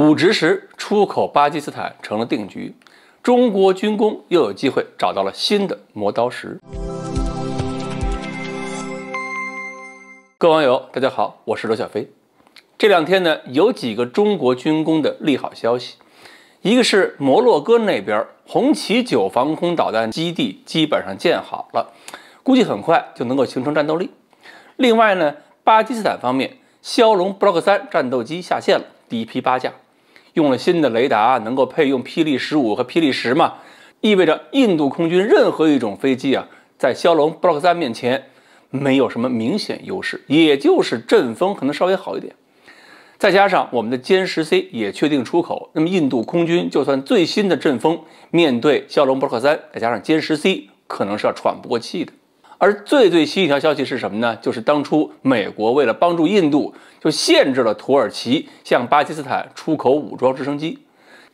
五直时，出口巴基斯坦成了定局，中国军工又有机会找到了新的磨刀石。各位网友，大家好，我是罗小飞。这两天呢，有几个中国军工的利好消息。一个是摩洛哥那边红旗九防空导弹基地基本上建好了，估计很快就能够形成战斗力。另外呢，巴基斯坦方面，枭龙 Block 三战斗机下线了，第一批八架。用了新的雷达，能够配用霹雳十五和霹雳十嘛？意味着印度空军任何一种飞机啊，在枭龙、波克三面前没有什么明显优势，也就是阵风可能稍微好一点。再加上我们的歼十 C 也确定出口，那么印度空军就算最新的阵风面对枭龙、波克三，再加上歼十 C，可能是要喘不过气的。而最最新一条消息是什么呢？就是当初美国为了帮助印度，就限制了土耳其向巴基斯坦出口武装直升机，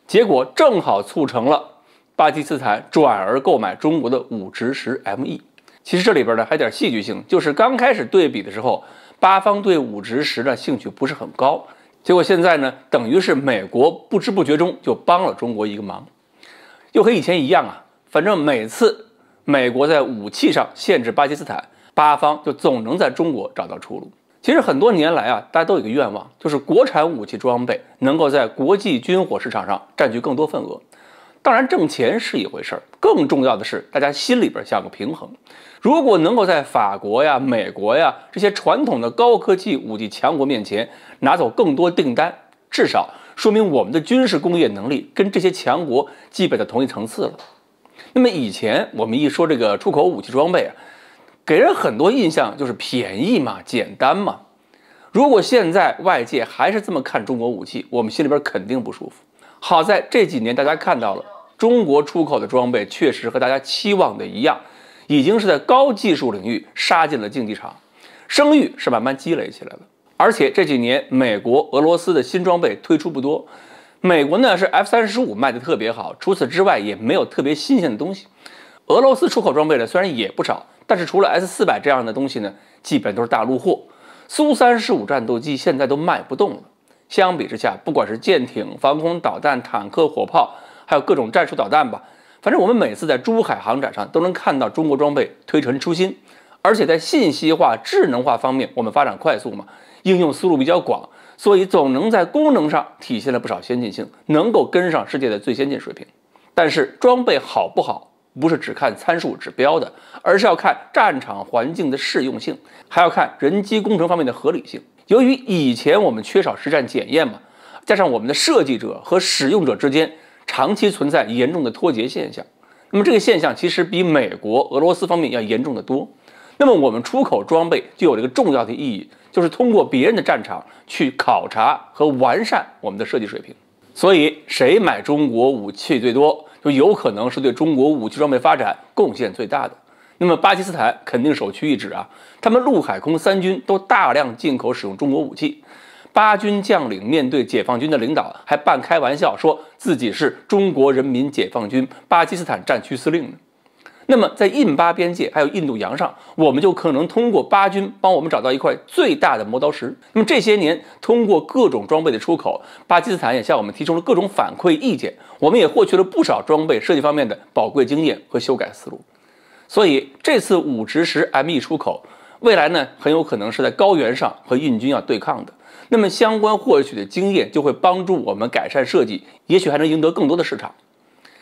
结果正好促成了巴基斯坦转而购买中国的武直十 ME。其实这里边呢还有点戏剧性，就是刚开始对比的时候，巴方对武直十的兴趣不是很高，结果现在呢，等于是美国不知不觉中就帮了中国一个忙，又和以前一样啊，反正每次。美国在武器上限制巴基斯坦，巴方就总能在中国找到出路。其实很多年来啊，大家都有一个愿望，就是国产武器装备能够在国际军火市场上占据更多份额。当然挣钱是一回事儿，更重要的是大家心里边像个平衡。如果能够在法国呀、美国呀这些传统的高科技武器强国面前拿走更多订单，至少说明我们的军事工业能力跟这些强国基本在同一层次了。那么以前我们一说这个出口武器装备啊，给人很多印象就是便宜嘛、简单嘛。如果现在外界还是这么看中国武器，我们心里边肯定不舒服。好在这几年大家看到了，中国出口的装备确实和大家期望的一样，已经是在高技术领域杀进了竞技场，声誉是慢慢积累起来了。而且这几年美国、俄罗斯的新装备推出不多。美国呢是 F 三十五卖的特别好，除此之外也没有特别新鲜的东西。俄罗斯出口装备呢虽然也不少，但是除了 S 四百这样的东西呢，基本都是大陆货。苏三十五战斗机现在都卖不动了。相比之下，不管是舰艇、防空导弹、坦克、火炮，还有各种战术导弹吧，反正我们每次在珠海航展上都能看到中国装备推陈出新，而且在信息化、智能化方面，我们发展快速嘛，应用思路比较广。所以总能在功能上体现了不少先进性，能够跟上世界的最先进水平。但是装备好不好，不是只看参数指标的，而是要看战场环境的适用性，还要看人机工程方面的合理性。由于以前我们缺少实战检验嘛，加上我们的设计者和使用者之间长期存在严重的脱节现象，那么这个现象其实比美国、俄罗斯方面要严重的多。那么我们出口装备就有这个重要的意义。就是通过别人的战场去考察和完善我们的设计水平，所以谁买中国武器最多，就有可能是对中国武器装备发展贡献最大的。那么巴基斯坦肯定首屈一指啊，他们陆海空三军都大量进口使用中国武器，巴军将领面对解放军的领导还半开玩笑说自己是中国人民解放军巴基斯坦战区司令。呢。那么，在印巴边界还有印度洋上，我们就可能通过巴军帮我们找到一块最大的磨刀石。那么这些年，通过各种装备的出口，巴基斯坦也向我们提出了各种反馈意见，我们也获取了不少装备设计方面的宝贵经验和修改思路。所以，这次五直十 ME 出口，未来呢，很有可能是在高原上和印军要对抗的。那么，相关获取的经验就会帮助我们改善设计，也许还能赢得更多的市场。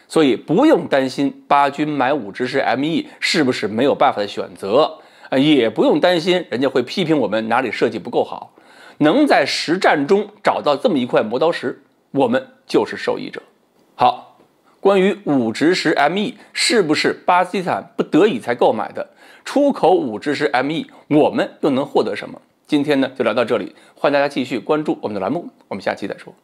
所以不用担心巴军买五直十 ME 是不是没有办法的选择，啊，也不用担心人家会批评我们哪里设计不够好，能在实战中找到这么一块磨刀石，我们就是受益者。好，关于五直十 ME 是不是巴基斯坦不得已才购买的，出口五直十 ME，我们又能获得什么？今天呢就聊到这里，欢迎大家继续关注我们的栏目，我们下期再说。